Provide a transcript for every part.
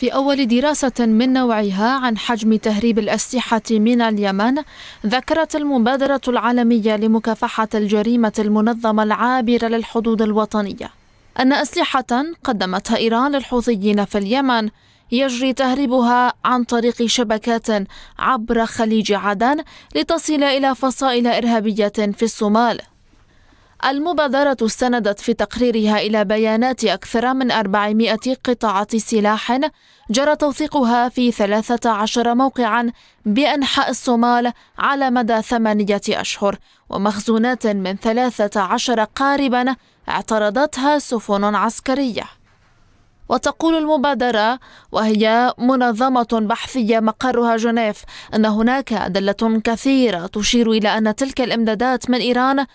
في أول دراسة من نوعها عن حجم تهريب الأسلحة من اليمن ذكرت المبادرة العالمية لمكافحة الجريمة المنظمة العابرة للحدود الوطنية أن أسلحة قدمتها إيران للحوثيين في اليمن يجري تهريبها عن طريق شبكات عبر خليج عدن لتصل إلى فصائل إرهابية في الصومال المبادرة استندت في تقريرها إلى بيانات أكثر من 400 قطعة سلاح جرى توثيقها في 13 موقعا بأنحاء الصومال على مدى ثمانية أشهر ومخزونات من 13 قاربا اعترضتها سفن عسكرية وتقول المبادرة وهي منظمة بحثية مقرها جنيف أن هناك أدلة كثيرة تشير إلى أن تلك الإمدادات من إيران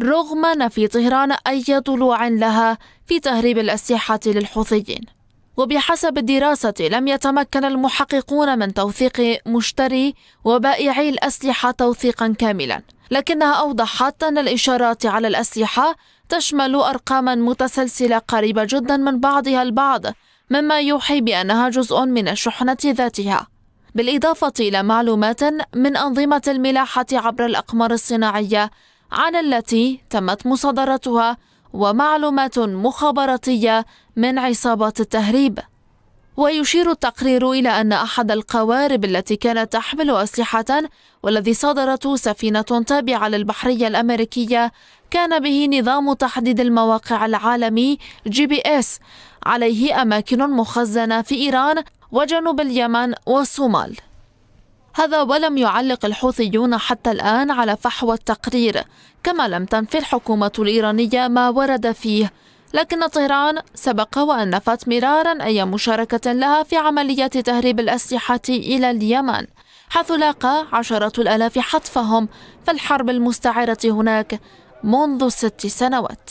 رغم نفي طهران أي ضلوع لها في تهريب الأسلحة للحوثيين وبحسب الدراسة لم يتمكن المحققون من توثيق مشتري وبائعي الأسلحة توثيقا كاملا لكنها أوضحت أن الإشارات على الأسلحة تشمل أرقاما متسلسلة قريبة جدا من بعضها البعض مما يوحي بأنها جزء من الشحنة ذاتها بالإضافة إلى معلومات من أنظمة الملاحة عبر الأقمار الصناعية عن التي تمت مصادرتها ومعلومات مخابراتية من عصابات التهريب ويشير التقرير إلى أن أحد القوارب التي كانت تحمل أسلحة والذي صادرته سفينة تابعة للبحرية الأمريكية كان به نظام تحديد المواقع العالمي جي بي اس عليه أماكن مخزنة في إيران وجنوب اليمن والصومال هذا ولم يعلق الحوثيون حتى الآن على فحوى التقرير كما لم تنفي الحكومة الإيرانية ما ورد فيه لكن طهران سبق وأن نفت مرارا أي مشاركة لها في عملية تهريب الأسلحة إلى اليمن حيث لاقى عشرة الآلاف حتفهم في الحرب المستعرة هناك منذ ست سنوات